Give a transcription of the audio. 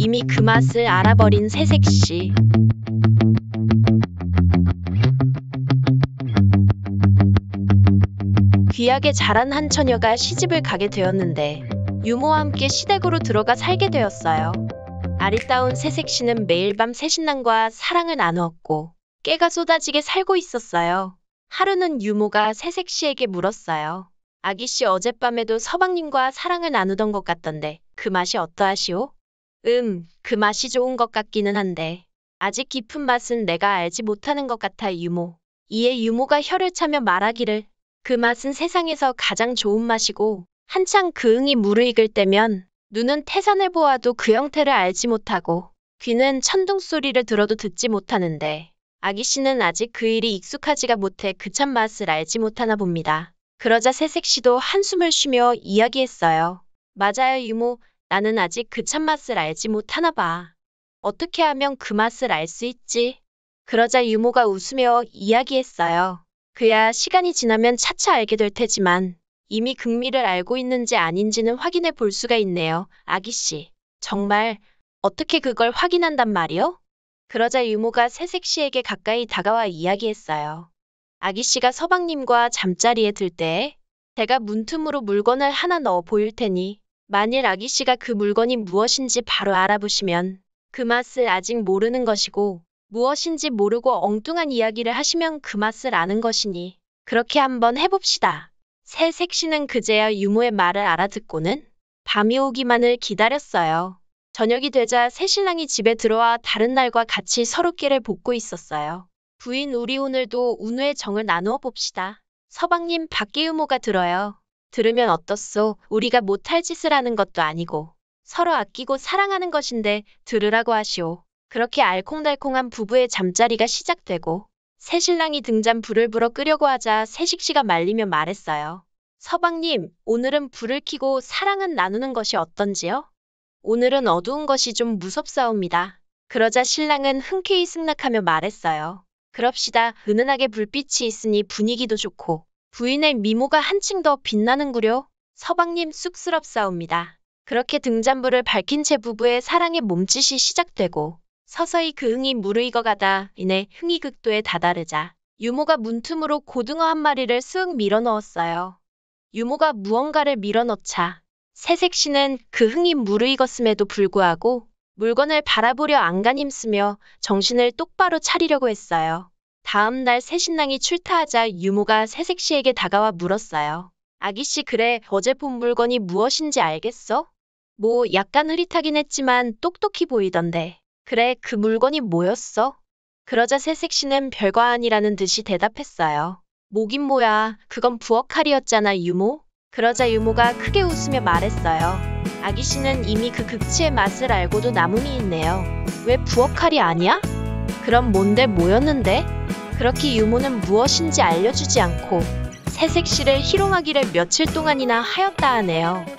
이미 그 맛을 알아버린 새색씨. 귀하게 자란 한 처녀가 시집을 가게 되었는데 유모와 함께 시댁으로 들어가 살게 되었어요. 아리따운 새색씨는 매일 밤 새신랑과 사랑을 나누었고 깨가 쏟아지게 살고 있었어요. 하루는 유모가 새색씨에게 물었어요. 아기씨 어젯밤에도 서방님과 사랑을 나누던 것 같던데 그 맛이 어떠하시오? 음, 그 맛이 좋은 것 같기는 한데 아직 깊은 맛은 내가 알지 못하는 것 같아 유모. 이에 유모가 혀를 차며 말하기를 그 맛은 세상에서 가장 좋은 맛이고 한창 그 응이 무르익을 때면 눈은 태산을 보아도 그 형태를 알지 못하고 귀는 천둥 소리를 들어도 듣지 못하는데 아기 씨는 아직 그 일이 익숙하지가 못해 그 참맛을 알지 못하나 봅니다. 그러자 새색 씨도 한숨을 쉬며 이야기했어요. 맞아요 유모 나는 아직 그 참맛을 알지 못하나 봐. 어떻게 하면 그 맛을 알 수 있지? 그러자 유모가 웃으며 이야기했어요. 그야 시간이 지나면 차차 알게 될 테지만 이미 극미를 알고 있는지 아닌지는 확인해 볼 수가 있네요. 아기씨. 정말 어떻게 그걸 확인한단 말이요? 그러자 유모가 새색씨에게 가까이 다가와 이야기했어요. 아기씨가 서방님과 잠자리에 들 때에 제가 문틈으로 물건을 하나 넣어 보일 테니 만일 아기 씨가 그 물건이 무엇인지 바로 알아보시면 그 맛을 아직 모르는 것이고 무엇인지 모르고 엉뚱한 이야기를 하시면 그 맛을 아는 것이니 그렇게 한번 해봅시다. 새 색시는 그제야 유모의 말을 알아듣고는 밤이 오기만을 기다렸어요. 저녁이 되자 새 신랑이 집에 들어와 다른 날과 같이 서로 끼를 볶고 있었어요. 부인 우리 오늘도 운우의 정을 나누어 봅시다. 서방님 박기유모가 들어요. 들으면 어떻소? 우리가 못할 짓을 하는 것도 아니고 서로 아끼고 사랑하는 것인데 들으라고 하시오. 그렇게 알콩달콩한 부부의 잠자리가 시작되고 새 신랑이 등잔 불을 불어 끄려고 하자 새식씨가 말리며 말했어요. 서방님, 오늘은 불을 켜고 사랑은 나누는 것이 어떤지요? 오늘은 어두운 것이 좀 무섭사옵니다. 그러자 신랑은 흔쾌히 승낙하며 말했어요. 그럽시다. 은은하게 불빛이 있으니 분위기도 좋고 부인의 미모가 한층 더 빛나는구려. 서방님 쑥스럽사옵니다. 그렇게 등잔불을 밝힌 채 부부의 사랑의 몸짓이 시작되고 서서히 그 흥이 무르익어가다 이내 흥이 극도에 다다르자 유모가 문틈으로 고등어 한 마리를 쑥 밀어넣었어요. 유모가 무언가를 밀어넣자 새색시는 그 흥이 무르익었음에도 불구하고 물건을 바라보려 안간 힘쓰며 정신을 똑바로 차리려고 했어요. 다음 날 새신랑이 출타하자 유모가 새색시에게 다가와 물었어요. 아기씨 그래 어제 본 물건이 무엇인지 알겠어? 뭐 약간 흐릿하긴 했지만 똑똑히 보이던데. 그래 그 물건이 뭐였어? 그러자 새색시는 별거 아니라는 듯이 대답했어요. 뭐긴 뭐야 그건 부엌 칼이었잖아 유모. 그러자 유모가 크게 웃으며 말했어요. 아기씨는 이미 그 극치의 맛을 알고도 남음이 있네요. 왜 부엌 칼이 아니야? 그럼 뭔데 뭐였는데? 그렇게 유모는 무엇인지 알려주지 않고 새색시를 희롱하기를 며칠 동안이나 하였다 하네요.